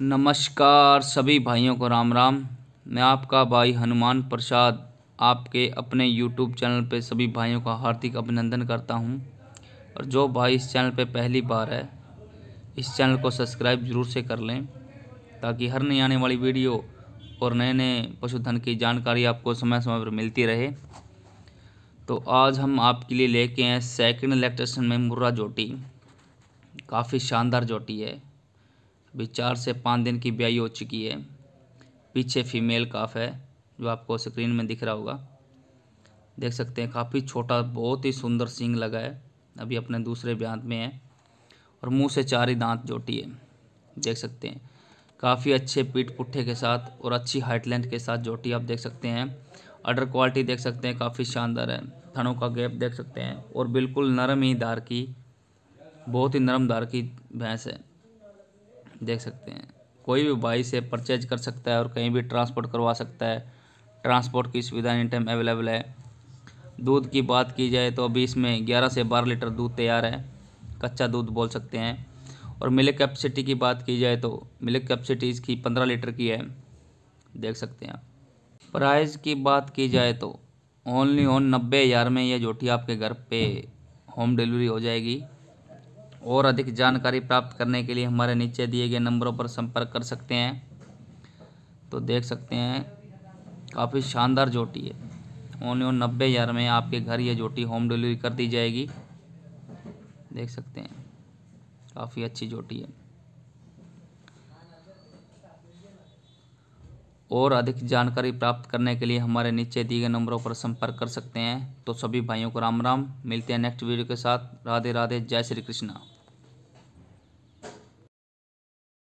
नमस्कार सभी भाइयों को राम राम मैं आपका भाई हनुमान प्रसाद आपके अपने यूट्यूब चैनल पे सभी भाइयों का हार्दिक अभिनंदन करता हूँ और जो भाई इस चैनल पे पहली बार है इस चैनल को सब्सक्राइब जरूर से कर लें ताकि हर नई आने वाली वीडियो और नए नए पशुधन की जानकारी आपको समय समय पर मिलती रहे तो आज हम आपके लिए लेके आए सेकंड इलेक्ट्रेशन में मुर्रा जोटी काफ़ी शानदार जोटी है अभी चार से पाँच दिन की ब्याई हो चुकी है पीछे फीमेल काफ है जो आपको स्क्रीन में दिख रहा होगा देख सकते हैं काफ़ी छोटा बहुत ही सुंदर सींग लगा है अभी अपने दूसरे ब्यांत में है और मुंह से चार ही दांत जोटी है देख सकते हैं काफ़ी अच्छे पीठ पुट्ठे के साथ और अच्छी हाइट लेंथ के साथ जोटी आप देख सकते हैं अडर क्वालिटी देख सकते हैं काफ़ी शानदार है थनों का गैप देख सकते हैं और बिल्कुल नरम ही दार की बहुत ही नरम दार की भैंस है देख सकते हैं कोई भी भाई से परचेज कर सकता है और कहीं भी ट्रांसपोर्ट करवा सकता है ट्रांसपोर्ट की सुविधा एनी टाइम अवेलेबल है दूध की बात की जाए तो अभी इसमें 11 से 12 लीटर दूध तैयार है कच्चा दूध बोल सकते हैं और मिल्क कैपेसिटी की बात की जाए तो मिल्क कैपेसिटी इसकी पंद्रह लीटर की है देख सकते हैं आप प्राइस की बात की जाए तो ओनली ओन नब्बे हज़ार में यह जोटी आपके घर पे होम डिलीवरी हो जाएगी और अधिक जानकारी प्राप्त करने के लिए हमारे नीचे दिए गए नंबरों पर संपर्क कर सकते हैं तो देख सकते हैं काफ़ी शानदार जोटी है ओनली ओन नब्बे हज़ार में आपके घर ये जोटी होम डिलीवरी कर दी जाएगी देख सकते हैं काफ़ी अच्छी जोटी है और अधिक जानकारी प्राप्त करने के लिए हमारे नीचे दिए गए नंबरों पर संपर्क कर सकते हैं तो सभी भाइयों को राम राम मिलते हैं नेक्स्ट वीडियो के साथ राधे राधे जय श्री कृष्णा